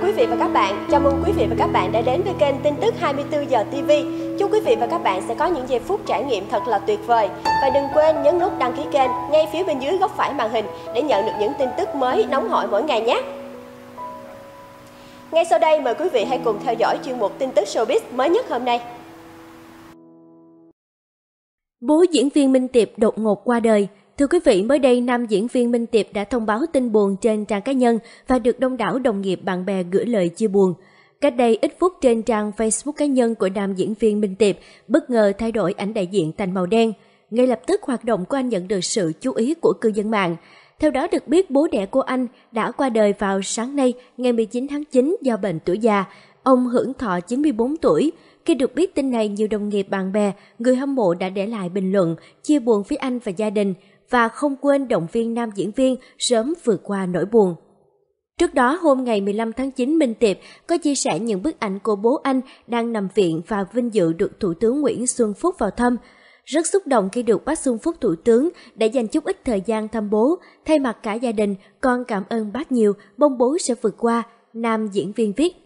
chào quý vị và các bạn. Chào mừng quý vị và các bạn đã đến với kênh tin tức 24 giờ TV. Chúc quý vị và các bạn sẽ có những giây phút trải nghiệm thật là tuyệt vời. Và đừng quên nhấn nút đăng ký kênh ngay phía bên dưới góc phải màn hình để nhận được những tin tức mới nóng hổi mỗi ngày nhé. Ngay sau đây mời quý vị hãy cùng theo dõi chuyên mục tin tức showbiz mới nhất hôm nay. Bố diễn viên Minh Tiệp đột ngột qua đời, Thưa quý vị, mới đây nam diễn viên Minh Tiệp đã thông báo tin buồn trên trang cá nhân và được đông đảo đồng nghiệp bạn bè gửi lời chia buồn. Cách đây ít phút trên trang Facebook cá nhân của nam diễn viên Minh Tiệp bất ngờ thay đổi ảnh đại diện thành màu đen. Ngay lập tức hoạt động của anh nhận được sự chú ý của cư dân mạng. Theo đó được biết bố đẻ của anh đã qua đời vào sáng nay ngày 19 tháng 9 do bệnh tuổi già. Ông hưởng thọ 94 tuổi. Khi được biết tin này, nhiều đồng nghiệp bạn bè, người hâm mộ đã để lại bình luận, chia buồn với anh và gia đình và không quên động viên nam diễn viên sớm vượt qua nỗi buồn. Trước đó hôm ngày 15 tháng 9 Minh Tiệp có chia sẻ những bức ảnh của bố anh đang nằm viện và vinh dự được Thủ tướng Nguyễn Xuân Phúc vào thăm. Rất xúc động khi được bác Xuân Phúc Thủ tướng đã dành chút ít thời gian thăm bố. Thay mặt cả gia đình, con cảm ơn bác nhiều, bông bố sẽ vượt qua, nam diễn viên viết.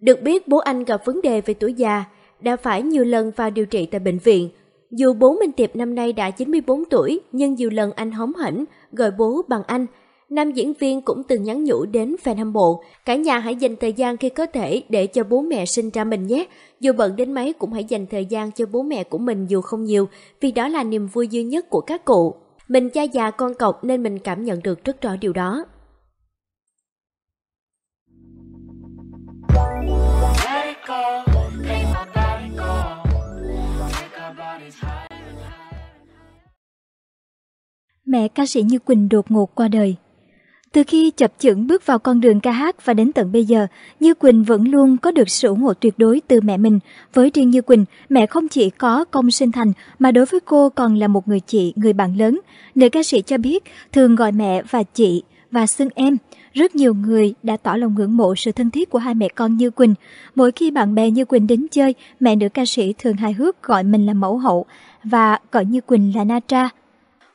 Được biết bố anh gặp vấn đề về tuổi già, đã phải nhiều lần vào điều trị tại bệnh viện, dù bố Minh Tiệp năm nay đã 94 tuổi, nhưng nhiều lần anh hóm hỉnh, gọi bố bằng anh. Nam diễn viên cũng từng nhắn nhủ đến fan hâm mộ, cả nhà hãy dành thời gian khi có thể để cho bố mẹ sinh ra mình nhé. Dù bận đến mấy cũng hãy dành thời gian cho bố mẹ của mình dù không nhiều, vì đó là niềm vui duy nhất của các cụ. Mình cha già con cọc nên mình cảm nhận được rất rõ điều đó. mẹ ca sĩ Như Quỳnh đột ngột qua đời. Từ khi chập chững bước vào con đường ca hát và đến tận bây giờ, Như Quỳnh vẫn luôn có được sự ủng hộ tuyệt đối từ mẹ mình. Với riêng Như Quỳnh, mẹ không chỉ có công sinh thành mà đối với cô còn là một người chị, người bạn lớn. Nữ ca sĩ cho biết thường gọi mẹ và chị và xưng em. Rất nhiều người đã tỏ lòng ngưỡng mộ sự thân thiết của hai mẹ con Như Quỳnh. Mỗi khi bạn bè Như Quỳnh đến chơi, mẹ nữ ca sĩ thường hài hước gọi mình là mẫu hậu và gọi Như Quỳnh là Na Tra.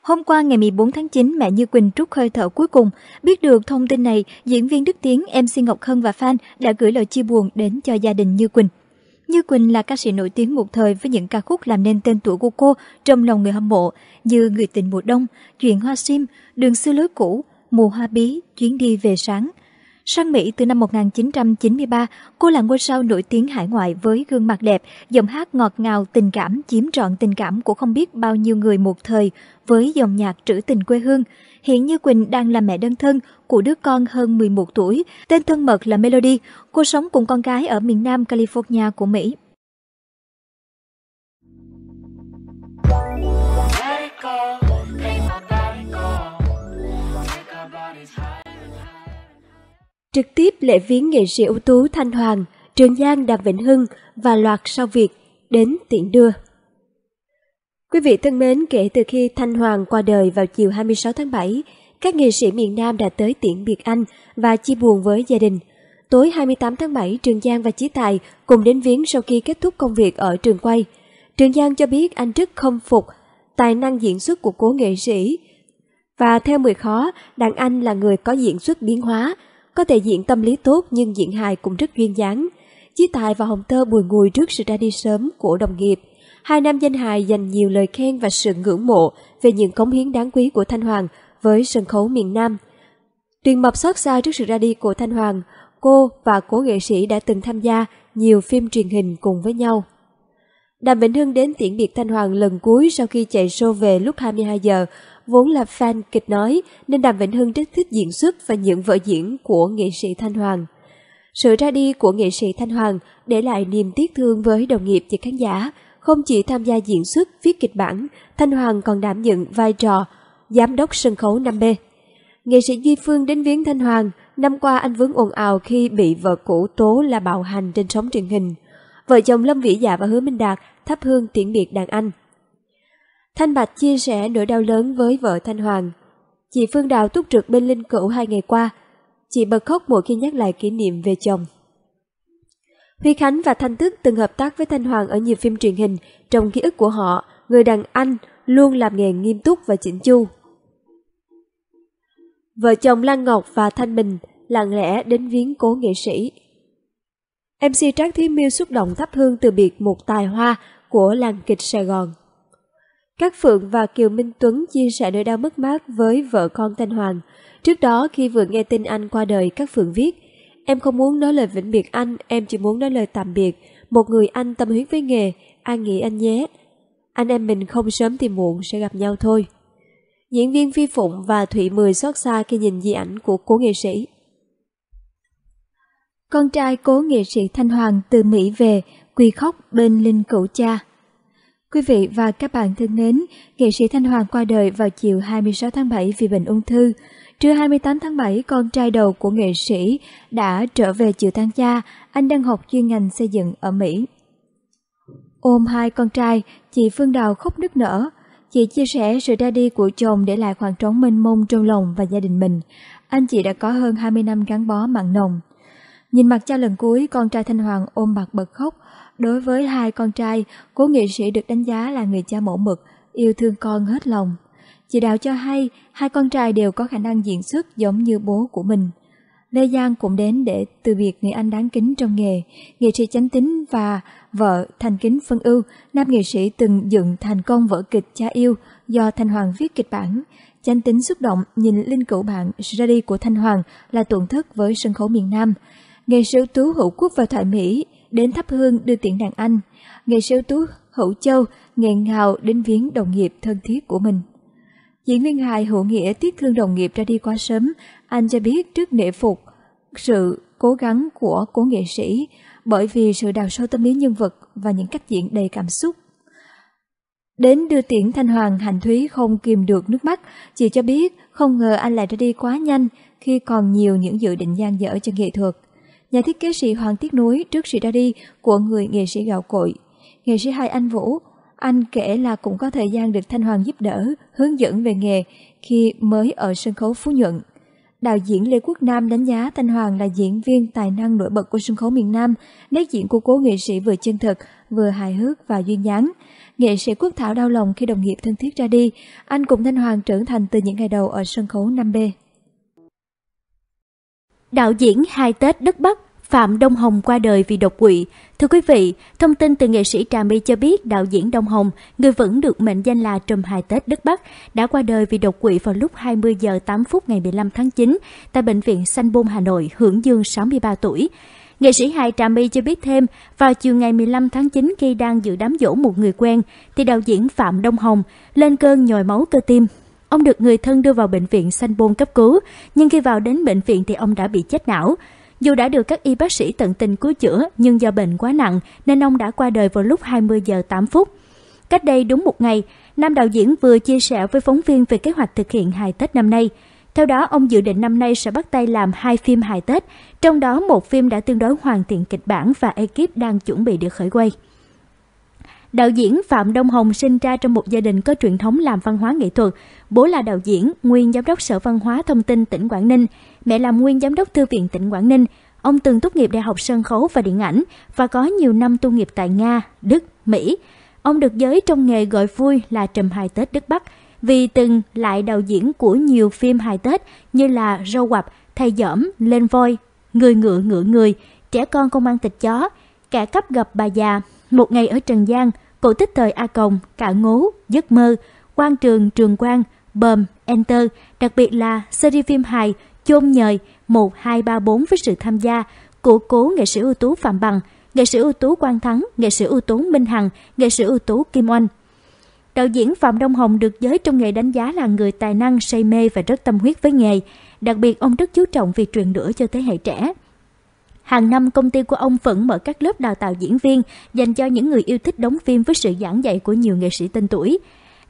Hôm qua ngày 14 tháng 9, mẹ Như Quỳnh trút hơi thở cuối cùng. Biết được thông tin này, diễn viên Đức Tiến, MC Ngọc Hân và fan đã gửi lời chia buồn đến cho gia đình Như Quỳnh. Như Quỳnh là ca sĩ nổi tiếng một thời với những ca khúc làm nên tên tuổi của cô trong lòng người hâm mộ như Người tình mùa đông, Chuyện hoa sim, Đường xưa lối cũ, Mùa hoa bí, Chuyến đi về sáng. Sang Mỹ từ năm 1993, cô là ngôi sao nổi tiếng hải ngoại với gương mặt đẹp, giọng hát ngọt ngào, tình cảm chiếm trọn tình cảm của không biết bao nhiêu người một thời với dòng nhạc trữ tình quê hương. Hiện Như Quỳnh đang là mẹ đơn thân của đứa con hơn 11 tuổi, tên thân mật là Melody. Cô sống cùng con gái ở miền Nam California của Mỹ. Trực tiếp lễ viếng nghệ sĩ ưu tú Thanh Hoàng, Trường Giang Đàm Vĩnh Hưng và loạt sau việc đến tiễn đưa. Quý vị thân mến, kể từ khi Thanh Hoàng qua đời vào chiều 26 tháng 7, các nghệ sĩ miền Nam đã tới tiễn biệt anh và chia buồn với gia đình. Tối 28 tháng 7, Trường Giang và Chí Tài cùng đến viếng sau khi kết thúc công việc ở trường quay. Trường Giang cho biết anh rất không phục tài năng diễn xuất của cố nghệ sĩ. Và theo mười khó, đàn anh là người có diễn xuất biến hóa, có thể diễn tâm lý tốt nhưng diễn hài cũng rất duyên dáng. Chí Tài và Hồng Thơ bùi ngùi trước sự ra đi sớm của đồng nghiệp. Hai nam danh hài dành nhiều lời khen và sự ngưỡng mộ về những cống hiến đáng quý của Thanh Hoàng với sân khấu miền Nam. Tuyền Mập xót xa trước sự ra đi của Thanh Hoàng, cô và cố nghệ sĩ đã từng tham gia nhiều phim truyền hình cùng với nhau. Đàm Vĩnh Hưng đến tiễn biệt Thanh Hoàng lần cuối sau khi chạy show về lúc 22 giờ. Vốn là fan kịch nói nên Đàm Vĩnh Hưng rất thích diễn xuất và những vở diễn của nghệ sĩ Thanh Hoàng. Sự ra đi của nghệ sĩ Thanh Hoàng để lại niềm tiếc thương với đồng nghiệp và khán giả. Không chỉ tham gia diễn xuất, viết kịch bản, Thanh Hoàng còn đảm nhận vai trò giám đốc sân khấu 5B. Nghệ sĩ Duy Phương đến viếng Thanh Hoàng, năm qua anh vướng ồn ào khi bị vợ cũ tố là bạo hành trên sóng truyền hình. Vợ chồng Lâm Vĩ Dạ và Hứa Minh Đạt thắp hương tiễn biệt đàn anh. Thanh Bạch chia sẻ nỗi đau lớn với vợ Thanh Hoàng. Chị Phương Đào túc trực bên linh cữu hai ngày qua. Chị bật khóc mỗi khi nhắc lại kỷ niệm về chồng. Huy Khánh và Thanh Tức từng hợp tác với Thanh Hoàng ở nhiều phim truyền hình. Trong ký ức của họ, người đàn anh luôn làm nghề nghiêm túc và chỉnh chu. Vợ chồng Lan Ngọc và Thanh Bình lặng lẽ đến viếng cố nghệ sĩ MC Trác Thúy Miêu xúc động thắp hương từ biệt một tài hoa của làng kịch Sài Gòn. Các Phượng và Kiều Minh Tuấn chia sẻ nỗi đau mất mát với vợ con Thanh Hoàng. Trước đó khi vừa nghe tin anh qua đời, các Phượng viết Em không muốn nói lời vĩnh biệt anh, em chỉ muốn nói lời tạm biệt. Một người anh tâm huyết với nghề, an nghỉ anh nhé. Anh em mình không sớm thì muộn sẽ gặp nhau thôi. Diễn viên Phi Phụng và Thụy Mười xót xa khi nhìn di ảnh của cố nghệ sĩ con trai cố nghệ sĩ Thanh Hoàng từ Mỹ về, quỳ khóc bên linh cữu cha. Quý vị và các bạn thân mến, nghệ sĩ Thanh Hoàng qua đời vào chiều 26 tháng 7 vì bệnh ung thư. Trưa 28 tháng 7, con trai đầu của nghệ sĩ đã trở về chiều tang cha, anh đang học chuyên ngành xây dựng ở Mỹ. Ôm hai con trai, chị Phương Đào khóc nức nở. Chị chia sẻ sự ra đi của chồng để lại khoảng trống mênh mông trong lòng và gia đình mình. Anh chị đã có hơn 20 năm gắn bó mặn nồng. Nhìn mặt cha lần cuối, con trai Thanh Hoàng ôm mặt bật khóc. Đối với hai con trai, cố nghệ sĩ được đánh giá là người cha mẫu mực, yêu thương con hết lòng. Chị Đạo cho hay, hai con trai đều có khả năng diễn xuất giống như bố của mình. Lê Giang cũng đến để từ biệt người anh đáng kính trong nghề, nghệ sĩ chánh tính và vợ Thành Kính Phân Ưu, nam nghệ sĩ từng dựng thành công vở kịch Cha Yêu do Thanh Hoàng viết kịch bản. Chánh tính xúc động nhìn linh cửu bạn ra đi của Thanh Hoàng là tuồng thất với sân khấu miền Nam nghệ sĩ tú Hữu Quốc và Thoại Mỹ đến thắp hương đưa tiễn đàn anh, nghệ sĩ tú Hữu Châu nghẹn ngào đến viếng đồng nghiệp thân thiết của mình. Diễn viên hài Hữu Nghĩa tiếc thương đồng nghiệp ra đi quá sớm, anh cho biết trước nể phục sự cố gắng của cố nghệ sĩ bởi vì sự đào sâu tâm lý nhân vật và những cách diễn đầy cảm xúc. Đến đưa tiễn Thanh Hoàng, Hạnh Thúy không kìm được nước mắt, chị cho biết không ngờ anh lại ra đi quá nhanh khi còn nhiều những dự định gian dở cho nghệ thuật nhà thiết kế sĩ Hoàng Tiết Núi trước sự ra đi của người nghệ sĩ gạo cội. Nghệ sĩ hai anh Vũ, anh kể là cũng có thời gian được Thanh Hoàng giúp đỡ, hướng dẫn về nghề khi mới ở sân khấu Phú Nhuận. Đạo diễn Lê Quốc Nam đánh giá Thanh Hoàng là diễn viên tài năng nổi bật của sân khấu miền Nam, nét diễn của cố nghệ sĩ vừa chân thực, vừa hài hước và duyên dáng. Nghệ sĩ Quốc Thảo đau lòng khi đồng nghiệp thân thiết ra đi, anh cùng Thanh Hoàng trưởng thành từ những ngày đầu ở sân khấu 5B. Đạo diễn Hai Tết Đất Bắc Phạm Đông Hồng qua đời vì đột quỵ. Thưa quý vị, thông tin từ nghệ sĩ Trà My cho biết đạo diễn Đông Hồng, người vẫn được mệnh danh là Trùm Hài Tết đất Bắc, đã qua đời vì đột quỵ vào lúc 20 giờ 8 phút ngày 15 tháng 9 tại Bệnh viện Sanh Bôn, Hà Nội, hưởng dương 63 tuổi. Nghệ sĩ Hải Trà My cho biết thêm, vào chiều ngày 15 tháng 9 khi đang dự đám dỗ một người quen, thì đạo diễn Phạm Đông Hồng lên cơn nhồi máu cơ tim Ông được người thân đưa vào bệnh viện Sanh Bôn cấp cứu, nhưng khi vào đến bệnh viện thì ông đã bị chết não. Dù đã được các y bác sĩ tận tình cứu chữa, nhưng do bệnh quá nặng nên ông đã qua đời vào lúc 20 giờ 8 phút. Cách đây đúng một ngày, nam đạo diễn vừa chia sẻ với phóng viên về kế hoạch thực hiện hài Tết năm nay. Theo đó, ông dự định năm nay sẽ bắt tay làm hai phim hài Tết, trong đó một phim đã tương đối hoàn thiện kịch bản và ekip đang chuẩn bị để khởi quay. Đạo diễn Phạm Đông Hồng sinh ra trong một gia đình có truyền thống làm văn hóa nghệ thuật. Bố là đạo diễn, nguyên giám đốc Sở Văn hóa Thông tin tỉnh Quảng Ninh, mẹ là nguyên giám đốc Thư viện tỉnh Quảng Ninh. Ông từng tốt nghiệp Đại học Sân khấu và Điện ảnh và có nhiều năm tu nghiệp tại Nga, Đức, Mỹ. Ông được giới trong nghề gọi vui là Trầm Hài Tết Đức Bắc vì từng lại đạo diễn của nhiều phim hài Tết như là Râu Quặp, Thầy Dõm, Lên Voi, Người Ngựa Ngựa Người, Trẻ Con Công an Tịch Chó, Cả Cấp Gặp Bà Già, một ngày ở Trần gian, cổ tích thời A Cồng, Cả Ngố, Giấc Mơ, Quan Trường, Trường Quang, Bờm, Enter, đặc biệt là series phim hài Chôn Nhời một, hai, ba, bốn với sự tham gia của cố nghệ sĩ ưu tú Phạm Bằng, nghệ sĩ ưu tú Quang Thắng, nghệ sĩ ưu tú Minh Hằng, nghệ sĩ ưu tú Kim Oanh. Đạo diễn Phạm Đông Hồng được giới trong nghề đánh giá là người tài năng, say mê và rất tâm huyết với nghề. Đặc biệt, ông rất chú trọng việc truyền lửa cho thế hệ trẻ. Hàng năm công ty của ông vẫn mở các lớp đào tạo diễn viên dành cho những người yêu thích đóng phim với sự giảng dạy của nhiều nghệ sĩ tên tuổi.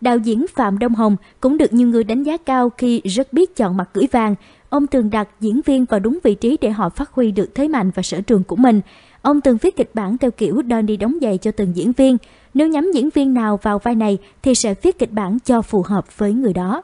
Đạo diễn Phạm Đông Hồng cũng được nhiều người đánh giá cao khi rất biết chọn mặt gửi vàng. Ông thường đặt diễn viên vào đúng vị trí để họ phát huy được thế mạnh và sở trường của mình. Ông từng viết kịch bản theo kiểu đơn đi đóng giày cho từng diễn viên. Nếu nhắm diễn viên nào vào vai này thì sẽ viết kịch bản cho phù hợp với người đó.